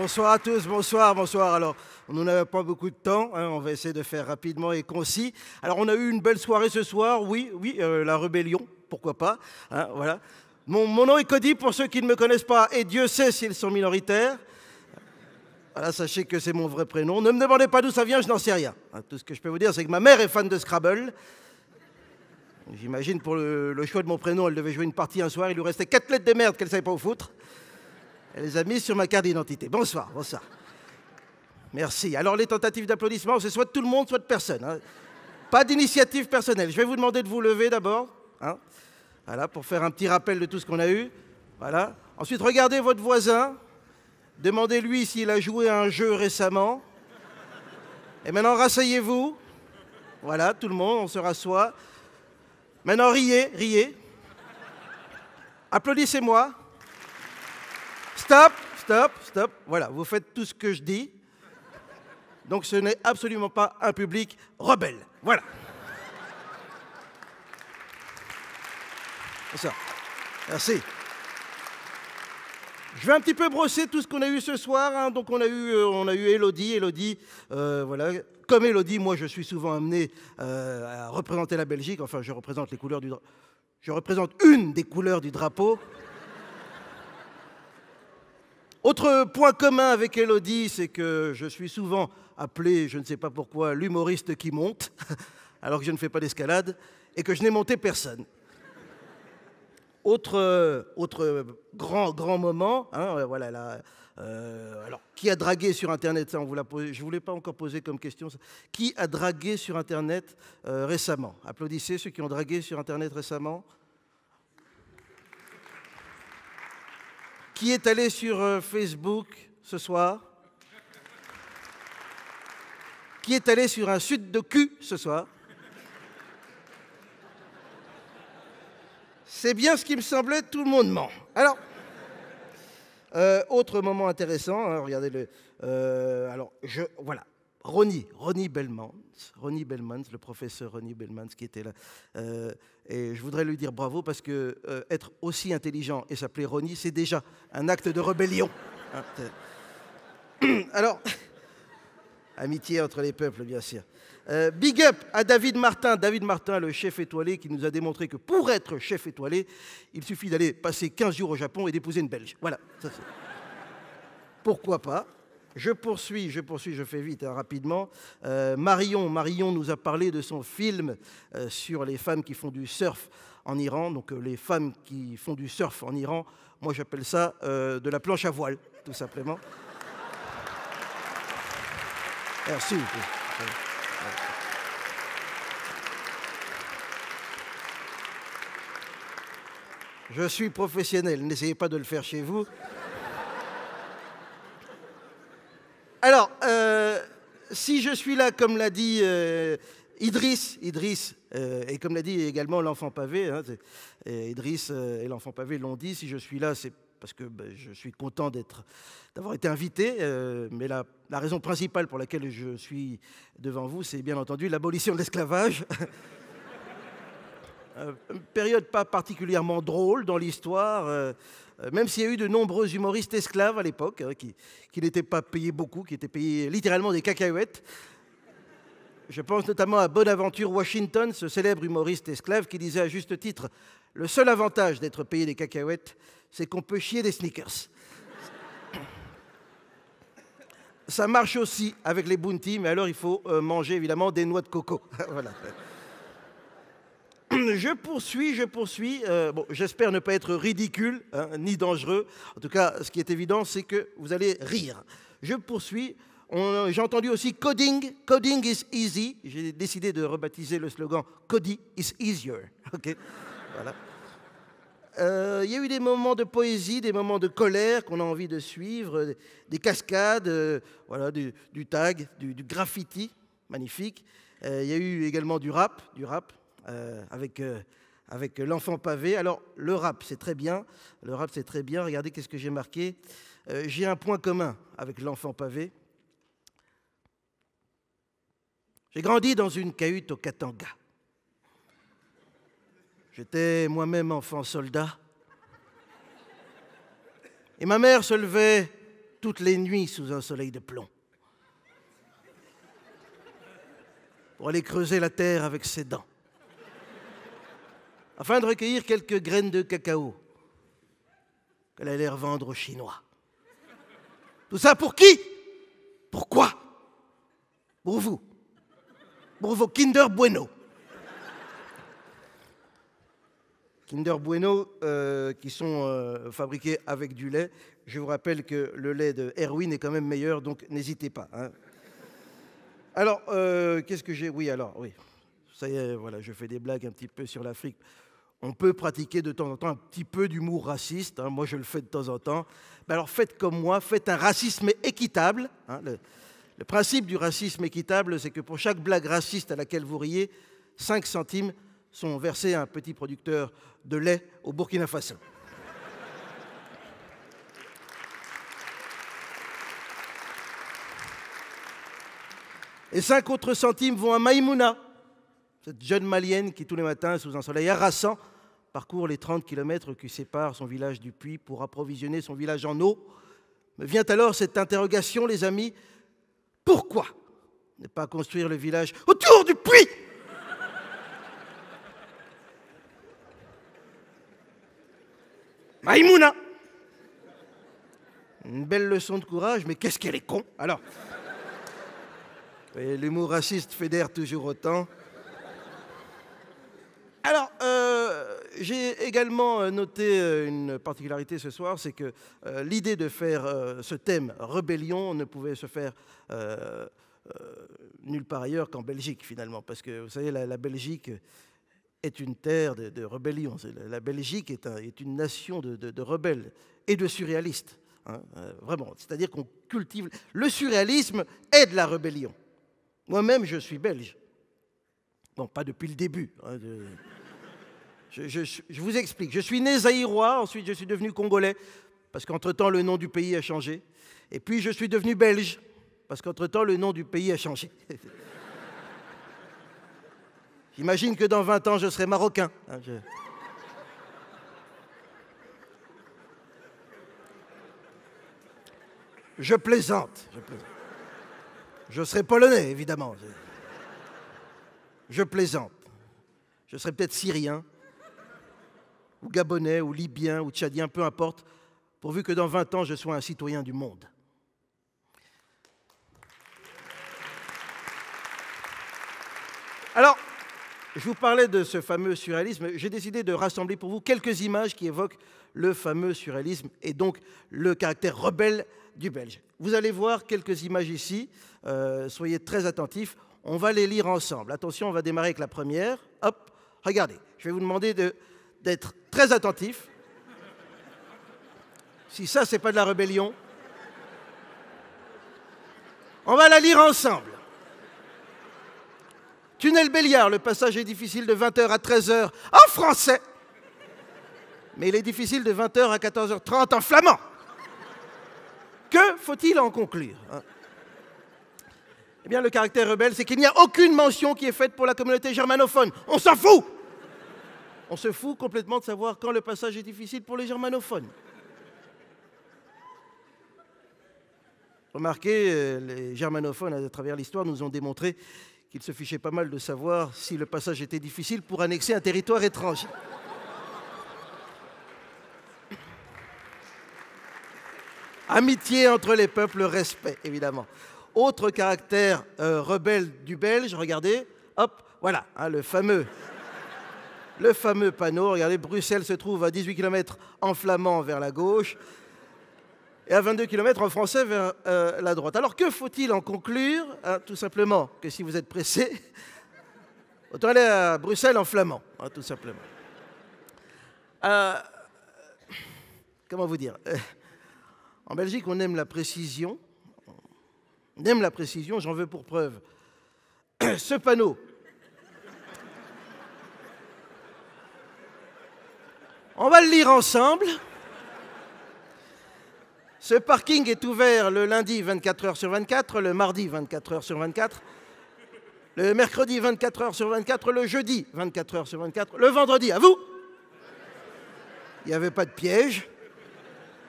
Bonsoir à tous, bonsoir, bonsoir. Alors, on n'avait pas beaucoup de temps, hein, on va essayer de faire rapidement et concis. Alors, on a eu une belle soirée ce soir, oui, oui, euh, la rébellion, pourquoi pas, hein, voilà. Mon, nom est Cody, pour ceux qui ne me connaissent pas, et Dieu sait s'ils sont minoritaires. Voilà, sachez que c'est mon vrai prénom. Ne me demandez pas d'où ça vient, je n'en sais rien. Hein. tout ce que je peux vous dire, c'est que ma mère est fan de Scrabble. J'imagine pour le, choix de mon prénom, elle devait jouer une partie un soir, il lui restait quatre lettres de merde qu'elle ne savait pas où foutre. Elle les a sur ma carte d'identité. Bonsoir, bonsoir. Merci. Alors les tentatives d'applaudissements, c'est soit tout le monde, soit de personne. Hein. Pas d'initiative personnelle. Je vais vous demander de vous lever d'abord, hein. voilà, pour faire un petit rappel de tout ce qu'on a eu. Voilà. Ensuite, regardez votre voisin, demandez-lui s'il a joué à un jeu récemment. Et maintenant, rasseyez-vous. Voilà, tout le monde, on se rassoit. Maintenant, riez, riez. Applaudissez-moi. Stop, stop, stop. Voilà, vous faites tout ce que je dis. Donc ce n'est absolument pas un public rebelle. Voilà. Ça. Merci. Je vais un petit peu brosser tout ce qu'on a eu ce soir. Hein. Donc on a eu, euh, on a eu Elodie. Elodie, euh, voilà. Comme Elodie, moi je suis souvent amené euh, à représenter la Belgique. Enfin, je représente les couleurs du. Je représente une des couleurs du drapeau. Autre point commun avec Elodie, c'est que je suis souvent appelé, je ne sais pas pourquoi, l'humoriste qui monte, alors que je ne fais pas d'escalade, et que je n'ai monté personne. Autre, grand, grand moment, hein, voilà, euh, alors, qui a dragué sur Internet ça, on vous Je ne voulais pas encore poser comme question. Qui a dragué sur Internet euh, récemment Applaudissez ceux qui ont dragué sur Internet récemment. Qui est allé sur euh, Facebook ce soir Qui est allé sur un sud de cul ce soir C'est bien ce qui me semblait, tout le monde ment. Alors, euh, autre moment intéressant, hein, regardez le. Euh, alors, je, voilà, Ronnie, Ronnie Belmans, Ronny Belmans, le professeur Ronnie Belmans qui était là. Euh, et je voudrais lui dire bravo parce que euh, être aussi intelligent et s'appeler Ronnie, c'est déjà un acte de rébellion. Hein, Alors, amitié entre les peuples, bien sûr. Euh, big up à David Martin. David Martin, le chef étoilé, qui nous a démontré que pour être chef étoilé, il suffit d'aller passer 15 jours au Japon et d'épouser une Belge. Voilà. Ça, Pourquoi pas je poursuis, je poursuis, je fais vite, hein, rapidement. Euh, Marion, Marion nous a parlé de son film euh, sur les femmes qui font du surf en Iran. Donc euh, les femmes qui font du surf en Iran, moi j'appelle ça de la planche à voile, tout simplement. Merci. Je suis professionnel, n'essayez pas de le faire chez vous. Alors, euh, si je suis là, comme l'a dit euh, Idriss, Idriss euh, et comme l'a dit également l'enfant pavé, hein, et Idriss et l'enfant pavé l'ont dit, si je suis là, c'est parce que ben, je suis content d'avoir été invité, mais la, la, raison principale pour laquelle je suis devant vous, c'est bien entendu l'abolition de l'esclavage. période pas particulièrement drôle dans l'histoire. Euh, même s'il y a eu de nombreux humoristes esclaves à l'époque, hein, qui, qui n'étaient pas payés beaucoup, qui étaient payés littéralement des cacahuètes. Je pense notamment à Bonaventure Washington, ce célèbre humoriste esclave qui disait à juste titre Le seul avantage d'être payé des cacahuètes, c'est qu'on peut chier des sneakers. Ça marche aussi avec les bounties, mais alors il faut euh, manger évidemment des noix de coco. voilà. je poursuis, je poursuis. Euh, bon, j'espère ne pas être ridicule hein, ni dangereux. En tout cas, ce qui est évident, c'est que vous allez rire. Je poursuis. J'ai entendu aussi coding. Coding is easy. J'ai décidé de rebaptiser le slogan Cody is easier. Euh, il y a eu des moments de poésie, des moments de colère qu'on a envie de suivre, euh, des cascades, voilà, du, tag, du, du graffiti, magnifique. Il y a eu également du rap, du rap, euh, avec, euh, avec l'enfant pavé. Alors, le rap, c'est très bien. Le rap, c'est très bien. Regardez qu'est-ce que j'ai marqué. Euh, j'ai un point commun avec l'enfant pavé. J'ai grandi dans une cahute au Katanga. J'étais moi-même enfant soldat. Et ma mère se levait toutes les nuits sous un soleil de plomb. pour aller creuser la terre avec ses dents afin de recueillir quelques graines de cacao qu'elle allait revendre aux Chinois. Tout ça pour qui Pourquoi Pour vous. Pour vos Kinder Bueno. Kinder Bueno euh, qui sont euh, fabriqués avec du lait. Je vous rappelle que le lait de Erwin est quand même meilleur, donc n'hésitez pas. Hein. Alors, euh, qu'est-ce que j'ai Oui, alors, oui. Ça y est, voilà, je fais des blagues un petit peu sur l'Afrique on peut pratiquer de temps en temps un petit peu d'humour raciste, hein, moi je le fais de temps en temps, Mais ben alors faites comme moi, faites un racisme équitable. Hein, le, le, principe du racisme équitable, c'est que pour chaque blague raciste à laquelle vous riez, 5 centimes sont versés à un petit producteur de lait au Burkina Faso. Et 5 autres centimes vont à Maïmouna, cette jeune malienne qui, tous les matins, sous un soleil harassant, parcourt les 30 kilomètres qui séparent son village du puits pour approvisionner son village en eau. Me vient alors cette interrogation, les amis pourquoi ne pas construire le village autour du puits Maïmouna Une belle leçon de courage, mais qu'est-ce qu'elle est con Alors, les mots racistes fédèrent toujours autant. J'ai également euh, noté euh, une particularité ce soir, c'est que euh, l'idée de faire ce thème rébellion ne pouvait se faire nulle part ailleurs qu'en Belgique finalement, parce que vous savez, la, Belgique est une terre de, de rébellion. La Belgique est, une nation de, rebelles et de surréalistes, hein, vraiment. C'est-à-dire qu'on cultive... Le surréalisme et de la rébellion. Moi-même, je suis belge. Bon, pas depuis le début. Hein, je, vous explique. Je suis né zaïrois, ensuite je suis devenu congolais, parce qu'entre-temps le nom du pays a changé. Et puis je suis devenu belge, parce qu'entre-temps le nom du pays a changé. J'imagine que dans 20 ans je serai marocain. Hein, plaisante. Je, plaisante. je serai polonais, évidemment. Je plaisante. Je serai peut-être syrien ou Gabonais, ou Libyens, ou Tchadien, peu importe, pourvu que dans 20 ans, je sois un citoyen du monde. Alors, je vous parlais de ce fameux surréalisme. J'ai décidé de rassembler pour vous quelques images qui évoquent le fameux surréalisme et donc le caractère rebelle du Belge. Vous allez voir quelques images ici. Euh, soyez très attentifs. On va les lire ensemble. Attention, on va démarrer avec la première. Hop, regardez. Je vais vous demander de d'être très attentif. Si ça, c'est pas de la rébellion. On va la lire ensemble. Tunnel Béliard, le passage est difficile de 20h à 13h en français, mais il est difficile de 20h à 14h30 en flamand. Que faut-il en conclure hein Eh bien, le caractère rebelle, c'est qu'il n'y a aucune mention qui est faite pour la communauté germanophone. On s'en fout on se fout complètement de savoir quand le passage est difficile pour les germanophones. Remarquez, euh, les germanophones à travers l'histoire nous ont démontré qu'ils se fichaient pas mal de savoir si le passage était difficile pour annexer un territoire étranger. Amitié entre les peuples, respect, évidemment. Autre caractère euh, rebelle du Belge, regardez, hop, voilà, hein, le fameux le fameux panneau, regardez, Bruxelles se trouve à 18 km en flamand vers la gauche et à 22 km en français vers euh, la droite. Alors que faut-il en conclure hein, Tout simplement que si vous êtes pressé, autant aller à Bruxelles en flamand, hein, tout simplement. Euh, comment vous dire euh, En Belgique, on aime la précision. On aime la précision, j'en veux pour preuve. Ce panneau On va le lire ensemble. Ce parking est ouvert le lundi 24 heures sur 24, le mardi 24 heures sur 24, le mercredi 24 heures sur 24, le jeudi 24 heures sur 24, le vendredi, à vous Il n'y avait pas de piège.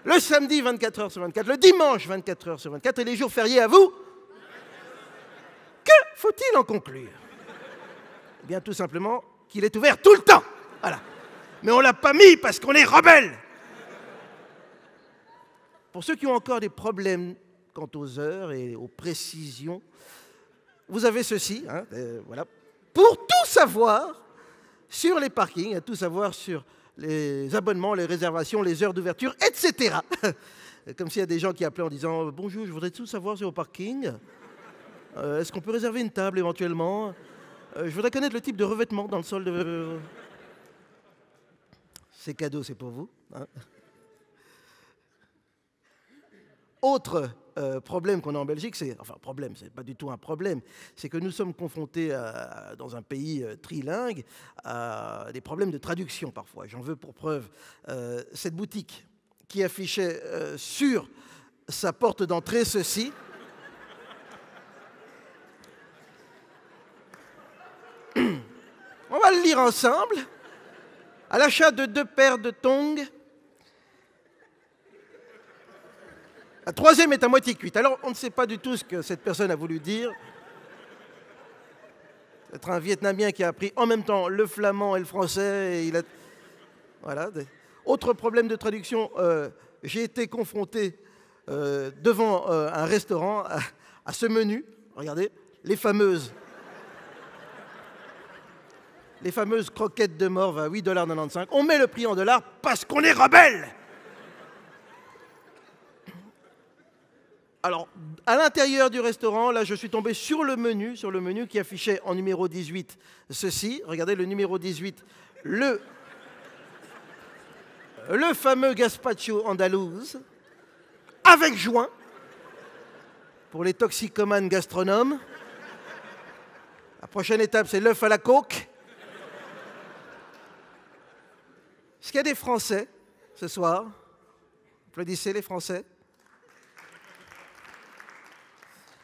Le samedi 24 heures sur 24, le dimanche 24 heures sur 24 et les jours fériés à vous Que faut-il en conclure Eh bien tout simplement qu'il est ouvert tout le temps. Voilà mais on ne l'a pas mis parce qu'on est rebelle. Pour ceux qui ont encore des problèmes quant aux heures et aux précisions, vous avez ceci, hein, euh, voilà. Pour tout savoir sur les parkings, tout savoir sur les abonnements, les réservations, les heures d'ouverture, etc. Comme s'il y a des gens qui appelaient en disant euh, Bonjour, je voudrais tout savoir sur le parking. Euh, est-ce qu'on peut réserver une table éventuellement Je voudrais connaître le type de revêtement dans le sol de. Ces cadeaux, c'est pour vous. Hein. Autre euh, problème qu'on a en Belgique, c'est enfin problème, c'est pas du tout un problème, c'est que nous sommes confrontés dans un pays euh, trilingue à des problèmes de traduction parfois. J'en veux pour preuve euh, cette boutique qui affichait sur sa porte d'entrée ceci. On va le lire ensemble à l'achat de deux paires de tongs. La troisième est à moitié cuite. Alors, on ne sait pas du tout ce que cette personne a voulu dire. Être un Vietnamien qui a appris en même temps le flamand et le français. il Voilà. Autre problème de traduction, euh, j'ai été confronté euh, devant euh, un restaurant à ce menu. Regardez, les fameuses les fameuses croquettes de morve à 8,95$. On met le prix en dollars parce qu'on est rebelle Alors, à l'intérieur du restaurant, là, je suis tombé sur le menu, sur le menu qui affichait en numéro 18 ceci. Regardez le numéro 18, le, le fameux gaspacho andalouse, avec joint, pour les toxicomanes gastronomes. La prochaine étape, c'est l'œuf à la coque. qu'il y a des Français ce soir Applaudissez les Français.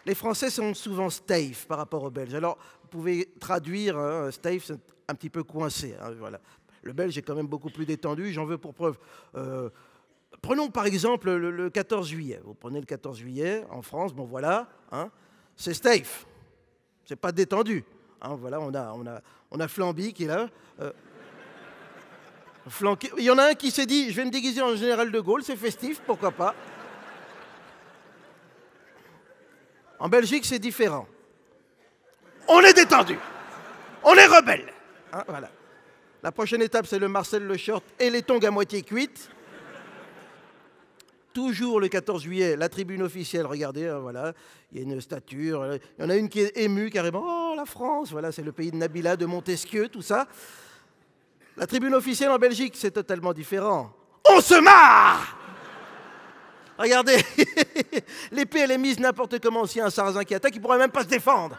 Les Français sont souvent stave par rapport aux Belges. Alors, vous pouvez traduire hein, c'est un petit peu coincé. Hein, voilà. Le Belge est quand même beaucoup plus détendu, j'en veux pour preuve. Euh, prenons par exemple le, 14 juillet. Vous prenez le 14 juillet en France, bon voilà, hein, c'est stave. C'est pas détendu. Hein, voilà, on a, on, a qui est là. Euh, il y en a un qui s'est dit, je vais me déguiser en général de Gaulle, c'est festif, pourquoi pas. En Belgique, c'est différent. On est détendu. On est rebelle. Ah, voilà. La prochaine étape, c'est le Marcel le short et les tongs à moitié cuites. Toujours le 14 juillet, la tribune officielle, regardez, hein, voilà, il y a une stature, il y en a une qui est émue carrément, oh la France, voilà, c'est le pays de Nabila, de Montesquieu, tout ça. La tribune officielle en Belgique, c'est totalement différent. On se marre Regardez, l'épée, elle est mise n'importe comment aussi un sarrasin qui attaque, il pourrait même pas se défendre.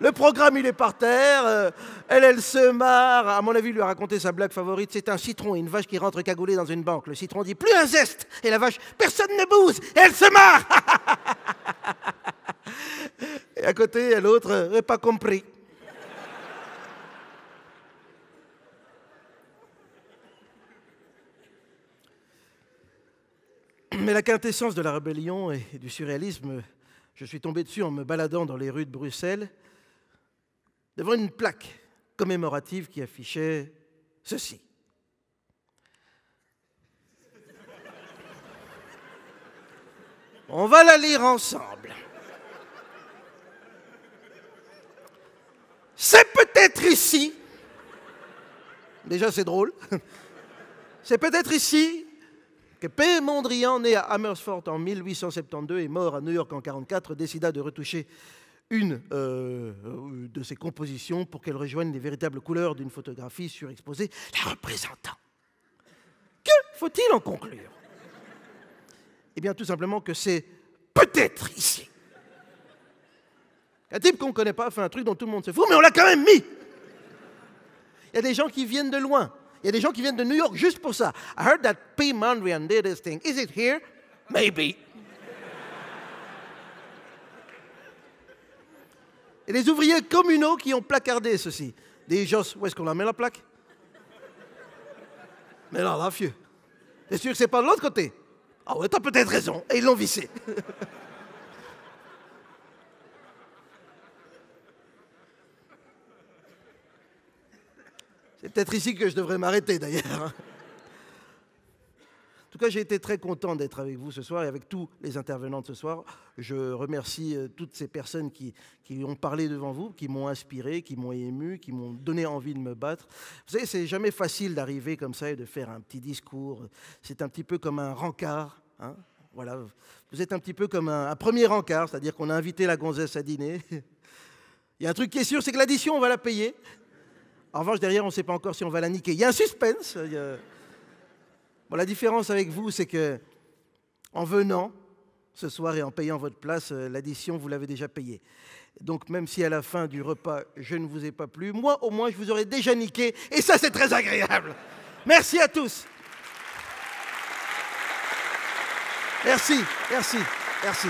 Le programme, il est par terre. Euh, elle, elle se marre. À mon avis, lui a raconté sa blague favorite. C'est un citron et une vache qui rentre cagoulée dans une banque. Le citron dit plus un zeste. Et la vache, personne ne bouge. Elle se marre. et à côté, l'autre, euh, pas compris. Mais la quintessence de la rébellion et du surréalisme, je suis tombé dessus en me baladant dans les rues de Bruxelles, devant une plaque commémorative qui affichait ceci. On va la lire ensemble. C'est peut-être ici, déjà c'est drôle, c'est peut-être ici que P. Mondrian, né à Amersfoort en 1872 et mort à New York en 1944, décida de retoucher une euh, de ses compositions pour qu'elle rejoigne les véritables couleurs d'une photographie surexposée, la représentant. Que faut-il en conclure Eh bien, tout simplement que c'est peut-être ici Un type qu'on ne connaît pas fait un truc dont tout le monde se fout, mais on l'a quand même mis. Il y a des gens qui viennent de loin, il y a des gens qui viennent de New York juste pour ça. I heard that P. Mondrian did this thing. Is it here? Maybe. Et les ouvriers communaux qui ont placardé ceci. Des gens, où est-ce qu'on a met la plaque Mais là, là, vieux. T'es sûr que c'est pas de l'autre côté Ah ouais, t'as peut-être raison. Et ils l'ont vissé. C'est peut-être ici que je devrais m'arrêter d'ailleurs. En tout cas, j'ai été très content d'être avec vous ce soir et avec tous les intervenants de ce soir. Je remercie euh, toutes ces personnes qui, qui ont parlé devant vous, qui m'ont inspiré, qui m'ont ému, qui m'ont donné envie de me battre. Vous savez, c'est jamais facile d'arriver comme ça et de faire un petit discours. C'est un petit peu comme un rencard. Hein voilà. Vous êtes un petit peu comme un, un premier rencard, c'est-à-dire qu'on a invité la gonzesse à dîner. Il y a un truc qui est sûr, c'est que l'addition, on va la payer. En revanche, derrière, on ne sait pas encore si on va la niquer. Il y a un suspense. la différence avec vous, c'est que en venant ce soir et en payant votre place, euh, l'addition, vous l'avez déjà payée. Donc même si à la fin du repas, je ne vous ai pas plu, moi au moins, je vous aurais déjà niqué. Et ça, c'est très agréable. Merci à tous. Merci, merci, merci.